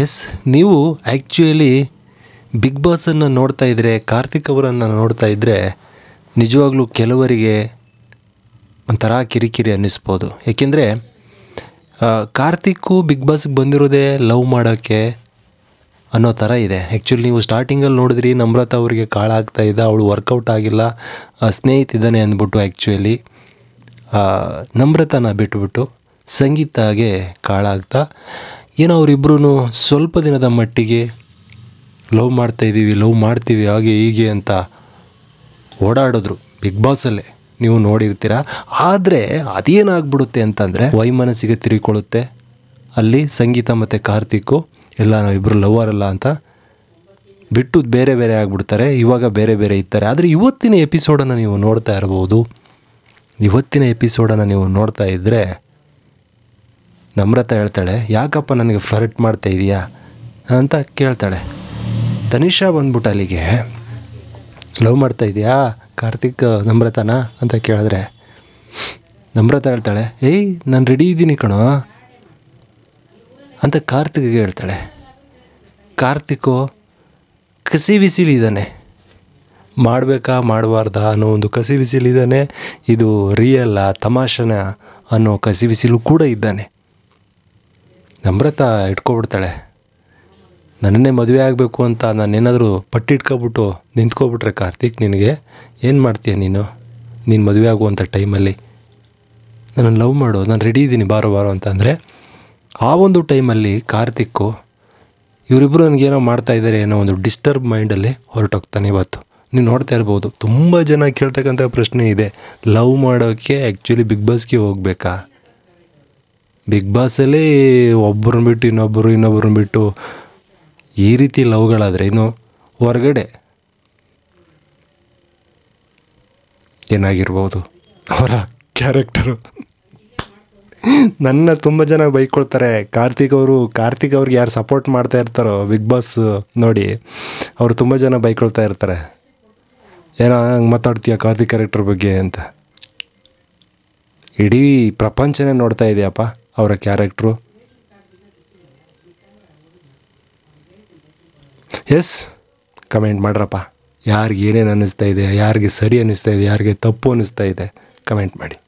S ನೀವು actually big ಬಾಸನ್ನು ನೋಡ್ತಾ ಇದ್ದರೆ ಕಾರ್ತಿಕ್ ಅವರನ್ನು ನೋಡ್ತಾ ಇದ್ದರೆ ನಿಜವಾಗ್ಲೂ ಕೆಲವರಿಗೆ ಒಂಥರ ಕಿರಿಕಿರಿ ಅನ್ನಿಸ್ಬೋದು ಏಕೆಂದರೆ ಕಾರ್ತಿಕ್ಕು ಬಿಗ್ ಬಾಸ್ಗೆ ಬಂದಿರೋದೇ ಲವ್ ಮಾಡೋಕ್ಕೆ ಅನ್ನೋ ಥರ ಇದೆ ಆ್ಯಕ್ಚುಲಿ ನೀವು ಸ್ಟಾರ್ಟಿಂಗಲ್ಲಿ ನೋಡಿದ್ರಿ ನಮ್ರತ ಅವರಿಗೆ ಕಾಳಾಗ್ತಾ ಇದ್ದ ಅವಳು ವರ್ಕೌಟ್ ಆಗಿಲ್ಲ ಸ್ನೇಹಿತಿದ್ದಾನೆ ಅಂದ್ಬಿಟ್ಟು ಆ್ಯಕ್ಚುಯಲಿ ನಮ್ರತನ ಬಿಟ್ಬಿಟ್ಟು ಸಂಗೀತಾಗೆ ಕಾಳಾಗ್ತಾ ಏನೋ ಅವರಿಬ್ಬರೂ ಸ್ವಲ್ಪ ದಿನದ ಮಟ್ಟಿಗೆ ಲವ್ ಮಾಡ್ತಾಯಿದ್ದೀವಿ ಲವ್ ಮಾಡ್ತೀವಿ ಹಾಗೆ ಹೀಗೆ ಅಂತ ಓಡಾಡಿದ್ರು ಬಿಗ್ ಬಾಸಲ್ಲೇ ನೀವು ನೋಡಿರ್ತೀರ ಆದರೆ ಅದೇನಾಗ್ಬಿಡುತ್ತೆ ಅಂತಂದರೆ ವೈಮನಸ್ಸಿಗೆ ತಿರುಗಿಕೊಳ್ಳುತ್ತೆ ಅಲ್ಲಿ ಸಂಗೀತ ಮತ್ತು ಕಾರ್ತಿಕ್ಕು ಎಲ್ಲ ನಾವಿಬ್ಬರು ಲವರ್ ಅಲ್ಲ ಅಂತ ಬಿಟ್ಟು ಬೇರೆ ಬೇರೆ ಆಗಿಬಿಡ್ತಾರೆ ಇವಾಗ ಬೇರೆ ಬೇರೆ ಇರ್ತಾರೆ ಆದರೆ ಇವತ್ತಿನ ಎಪಿಸೋಡನ್ನು ನೀವು ನೋಡ್ತಾ ಇರ್ಬೋದು ಇವತ್ತಿನ ಎಪಿಸೋಡನ್ನು ನೀವು ನೋಡ್ತಾ ಇದ್ದರೆ ನಮ್ರತ ಹೇಳ್ತಾಳೆ ಯಾಕಪ್ಪ ನನಗೆ ಫರ್ಟ್ ಮಾಡ್ತಾ ಇದೀಯಾ ಅಂತ ಕೇಳ್ತಾಳೆ ತನಿಷಾ ಬಂದ್ಬಿಟ್ಟು ಅಲ್ಲಿಗೆ ಲವ್ ಮಾಡ್ತಾ ಇದೆಯಾ ಕಾರ್ತಿಕ್ ನಮ್ರತನ ಅಂತ ಕೇಳಿದ್ರೆ ನಮ್ರತ ಹೇಳ್ತಾಳೆ ಏಯ್ ನಾನು ರೆಡಿ ಇದ್ದೀನಿ ಕಣೋ ಅಂತ ಕಾರ್ತಿಕ್ ಹೇಳ್ತಾಳೆ ಕಾರ್ತಿಕ್ ಕಸಿ ಬಿಸಿಲಿದ್ದಾನೆ ಮಾಡಬೇಕಾ ಮಾಡಬಾರ್ದಾ ಅನ್ನೋ ಒಂದು ಕಸಿ ಬಿಸಿಲಿದ್ದಾನೆ ಇದು ರಿಯಲ್ಲ ತಮಾಷಾನ ಅನ್ನೋ ಕಸಿ ಬಿಸಿಲು ಕೂಡ ಇದ್ದಾನೆ ನಮ್ರತ ಇಟ್ಕೊಬಿಡ್ತಾಳೆ ನನ್ನನ್ನೇ ಮದುವೆ ಆಗಬೇಕು ಅಂತ ನಾನೇನಾದರೂ ಇಟ್ಕೊಬಿಟ್ಟು ನಿಂತ್ಕೊಬಿಟ್ರೆ ಕಾರ್ತಿಕ್ ನಿನಗೆ ಏನು ಮಾಡ್ತೀಯ ನೀನು ನೀನು ಮದುವೆ ಆಗುವಂಥ ಟೈಮಲ್ಲಿ ನನ್ನನ್ನು ಲವ್ ಮಾಡು ನಾನು ರೆಡಿ ಇದ್ದೀನಿ ಬಾರೋ ಬಾರೋ ಅಂದರೆ ಆ ಒಂದು ಟೈಮಲ್ಲಿ ಕಾರ್ತಿಕ್ಕು ಇವರಿಬ್ಬರು ನನಗೇನೋ ಮಾಡ್ತಾ ಇದ್ದಾರೆ ಏನೋ ಒಂದು ಡಿಸ್ಟರ್ಬ್ ಮೈಂಡಲ್ಲಿ ಹೊರಟೋಗ್ತಾನೆ ಇವತ್ತು ನೀನು ನೋಡ್ತಾ ಇರ್ಬೋದು ತುಂಬ ಜನ ಕೇಳ್ತಕ್ಕಂಥ ಪ್ರಶ್ನೆ ಇದೆ ಲವ್ ಮಾಡೋಕ್ಕೆ ಆ್ಯಕ್ಚುಲಿ ಬಿಗ್ ಬಾಸ್ಗೆ ಹೋಗಬೇಕಾ ಬಿಗ್ ಬಾಸಲ್ಲಿ ಒಬ್ಬರನ್ನ ಬಿಟ್ಟು ಇನ್ನೊಬ್ಬರು ಇನ್ನೊಬ್ಬರನ್ನು ಬಿಟ್ಟು ಈ ರೀತಿ ಲವ್ಗಳಾದರೆ ಇನ್ನು ಹೊರಗಡೆ ಏನಾಗಿರ್ಬೋದು ಅವರ ಕ್ಯಾರೆಕ್ಟರು ನನ್ನ ತುಂಬ ಜನ ಬೈಕೊಳ್ತಾರೆ ಕಾರ್ತಿಕ್ ಅವರು ಕಾರ್ತಿಕ್ ಅವ್ರಿಗೆ ಯಾರು ಸಪೋರ್ಟ್ ಮಾಡ್ತಾ ಇರ್ತಾರೋ ಬಿಗ್ ಬಾಸ್ ನೋಡಿ ಅವರು ತುಂಬ ಜನ ಬೈಕೊಳ್ತಾ ಇರ್ತಾರೆ ಏನೋ ಹಂಗೆ ಮಾತಾಡ್ತೀಯ ಕಾರ್ತಿಕ್ ಕ್ಯಾರೆಕ್ಟರ್ ಬಗ್ಗೆ ಅಂತ ಇಡೀ ಪ್ರಪಂಚನೇ ನೋಡ್ತಾ ಇದೆಯಪ್ಪ ಅವರ ಕ್ಯಾರೆಕ್ಟ್ರು ಎಸ್ ಕಮೆಂಟ್ ಮಾಡ್ರಪ್ಪ ಯಾರಿಗೆ ಏನೇನು ಅನ್ನಿಸ್ತಾ ಇದೆ ಯಾರಿಗೆ ಸರಿ ಅನ್ನಿಸ್ತಾ ಇದೆ ಯಾರಿಗೆ ತಪ್ಪು ಅನ್ನಿಸ್ತಾ ಇದೆ ಕಮೆಂಟ್ ಮಾಡಿ